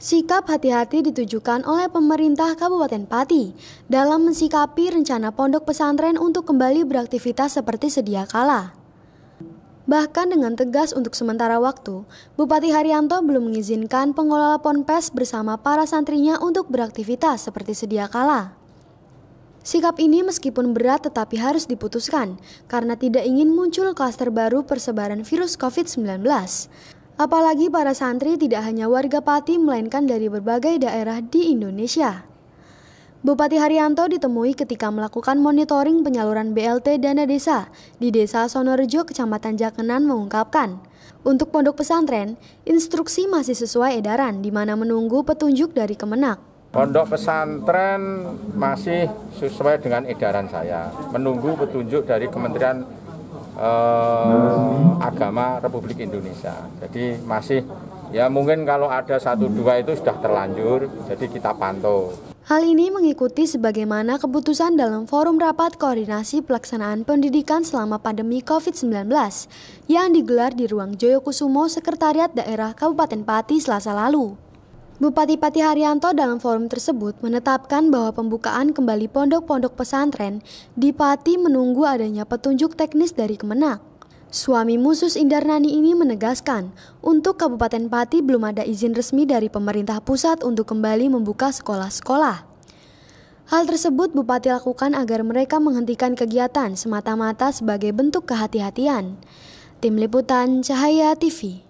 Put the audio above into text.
Sikap hati-hati ditujukan oleh pemerintah Kabupaten Pati dalam mensikapi rencana pondok pesantren untuk kembali beraktivitas seperti sedia kala. Bahkan dengan tegas untuk sementara waktu, Bupati Haryanto belum mengizinkan pengelola ponpes bersama para santrinya untuk beraktivitas seperti sedia kala. Sikap ini meskipun berat tetapi harus diputuskan karena tidak ingin muncul klaster baru persebaran virus COVID-19. Apalagi para santri tidak hanya warga Pati melainkan dari berbagai daerah di Indonesia. Bupati Haryanto ditemui ketika melakukan monitoring penyaluran BLT dana desa di Desa Sonorejo, Kecamatan Jakenan mengungkapkan, untuk pondok pesantren, instruksi masih sesuai edaran di mana menunggu petunjuk dari Kemenak. Pondok pesantren masih sesuai dengan edaran saya, menunggu petunjuk dari Kementerian eh, agama Republik Indonesia. Jadi masih ya mungkin kalau ada satu dua itu sudah terlanjur, jadi kita pantau. Hal ini mengikuti sebagaimana keputusan dalam forum rapat koordinasi pelaksanaan pendidikan selama pandemi COVID-19 yang digelar di ruang Joyokusumo Sekretariat Daerah Kabupaten Pati Selasa lalu. Bupati Pati Haryanto dalam forum tersebut menetapkan bahwa pembukaan kembali pondok-pondok pesantren di Pati menunggu adanya petunjuk teknis dari Kemenak. Suami Musus Indarnani ini menegaskan, untuk Kabupaten Pati belum ada izin resmi dari pemerintah pusat untuk kembali membuka sekolah-sekolah. Hal tersebut Bupati lakukan agar mereka menghentikan kegiatan semata-mata sebagai bentuk kehati-hatian. Tim Liputan Cahaya TV